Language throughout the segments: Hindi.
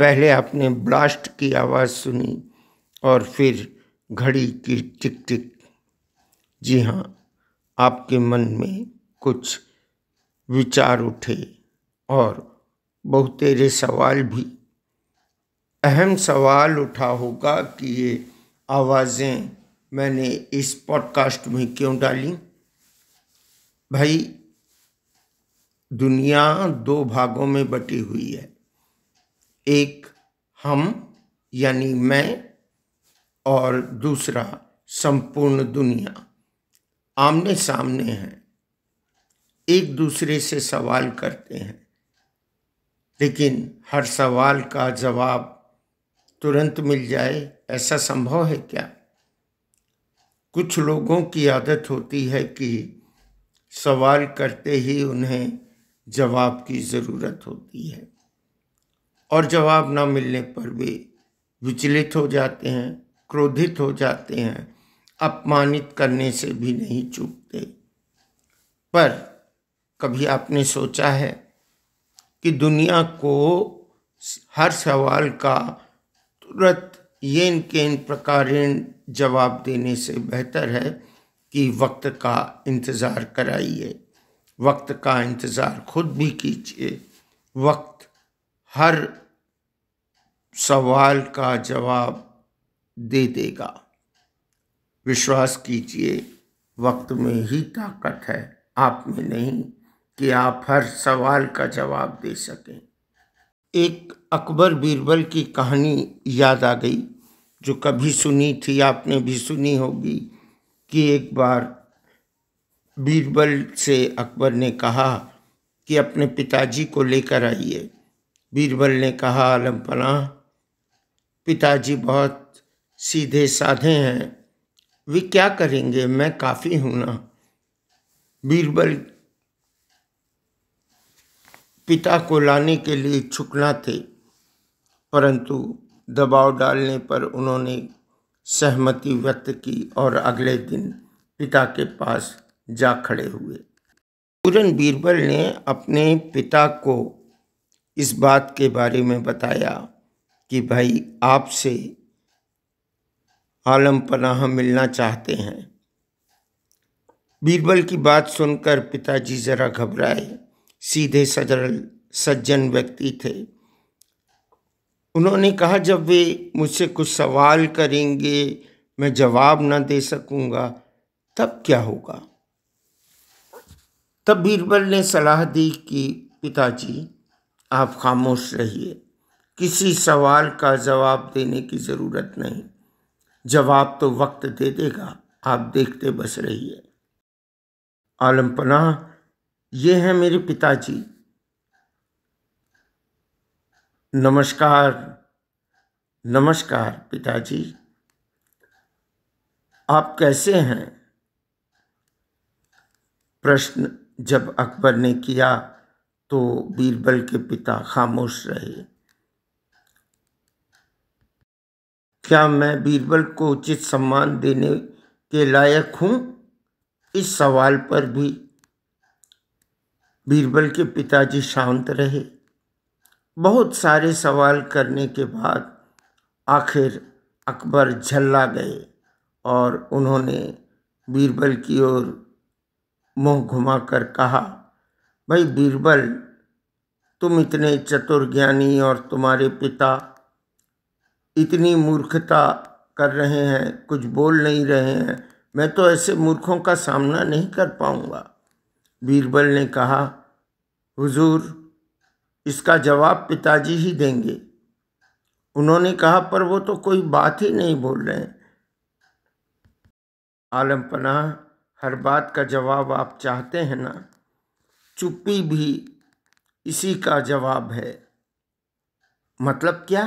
पहले आपने ब्लास्ट की आवाज़ सुनी और फिर घड़ी की टिक टिक जी हाँ आपके मन में कुछ विचार उठे और बहुतेरे सवाल भी अहम सवाल उठा होगा कि ये आवाज़ें मैंने इस पॉडकास्ट में क्यों डाली भाई दुनिया दो भागों में बटी हुई है एक हम यानी मैं और दूसरा संपूर्ण दुनिया आमने सामने हैं एक दूसरे से सवाल करते हैं लेकिन हर सवाल का जवाब तुरंत मिल जाए ऐसा संभव है क्या कुछ लोगों की आदत होती है कि सवाल करते ही उन्हें जवाब की ज़रूरत होती है और जवाब न मिलने पर भी विचलित हो जाते हैं क्रोधित हो जाते हैं अपमानित करने से भी नहीं चूकते पर कभी आपने सोचा है कि दुनिया को हर सवाल का तुरंत येन केन प्रकारेण जवाब देने से बेहतर है कि वक्त का इंतज़ार कराइए वक्त का इंतज़ार खुद भी कीजिए वक्त हर सवाल का जवाब दे देगा विश्वास कीजिए वक्त में ही ताकत है आप में नहीं कि आप हर सवाल का जवाब दे सकें एक अकबर बीरबल की कहानी याद आ गई जो कभी सुनी थी आपने भी सुनी होगी कि एक बार बीरबल से अकबर ने कहा कि अपने पिताजी को लेकर आइए बीरबल ने कहा आलम पनाह पिताजी बहुत सीधे साधे हैं वे क्या करेंगे मैं काफ़ी हूँ ना बीरबल पिता को लाने के लिए इच्छुक थे परंतु दबाव डालने पर उन्होंने सहमति व्यक्त की और अगले दिन पिता के पास जा खड़े हुए पूरन बीरबल ने अपने पिता को इस बात के बारे में बताया कि भाई आपसे आलम पनाह मिलना चाहते हैं बीरबल की बात सुनकर पिताजी ज़रा घबराए सीधे सजरल सज्जन व्यक्ति थे उन्होंने कहा जब वे मुझसे कुछ सवाल करेंगे मैं जवाब न दे सकूंगा तब क्या होगा तब बीरबल ने सलाह दी कि पिताजी आप खामोश रहिए किसी सवाल का जवाब देने की ज़रूरत नहीं जवाब तो वक्त दे देगा आप देखते बस रहिए आलम पनाह ये हैं मेरे पिताजी नमस्कार नमस्कार पिताजी आप कैसे हैं प्रश्न जब अकबर ने किया तो बीरबल के पिता खामोश रहे क्या मैं बीरबल को उचित सम्मान देने के लायक हूँ इस सवाल पर भी बीरबल के पिताजी शांत रहे बहुत सारे सवाल करने के बाद आखिर अकबर झल्ला गए और उन्होंने बीरबल की ओर मुंह घुमाकर कहा भाई बीरबल तुम इतने चतुर ज्ञानी और तुम्हारे पिता इतनी मूर्खता कर रहे हैं कुछ बोल नहीं रहे हैं मैं तो ऐसे मूर्खों का सामना नहीं कर पाऊंगा बीरबल ने कहा हुजूर इसका जवाब पिताजी ही देंगे उन्होंने कहा पर वो तो कोई बात ही नहीं बोल रहे आलम पनाह हर बात का जवाब आप चाहते हैं ना चुप्पी भी इसी का जवाब है मतलब क्या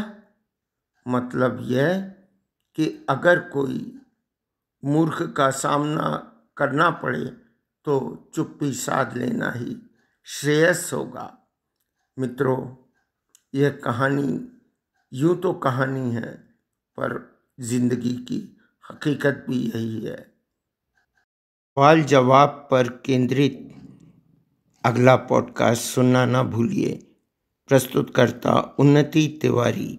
मतलब यह कि अगर कोई मूर्ख का सामना करना पड़े तो चुप्पी साध लेना ही श्रेयस होगा मित्रों यह कहानी यूँ तो कहानी है पर जिंदगी की हकीकत भी यही है सवाल जवाब पर केंद्रित अगला पॉडकास्ट सुनना ना भूलिए प्रस्तुत करता उन्नति तिवारी